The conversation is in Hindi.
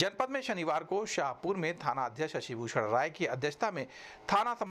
जनपद में शनिवार को शाहपुर में थाना अध्यक्ष शशिभूषण राय की अध्यक्षता में थाना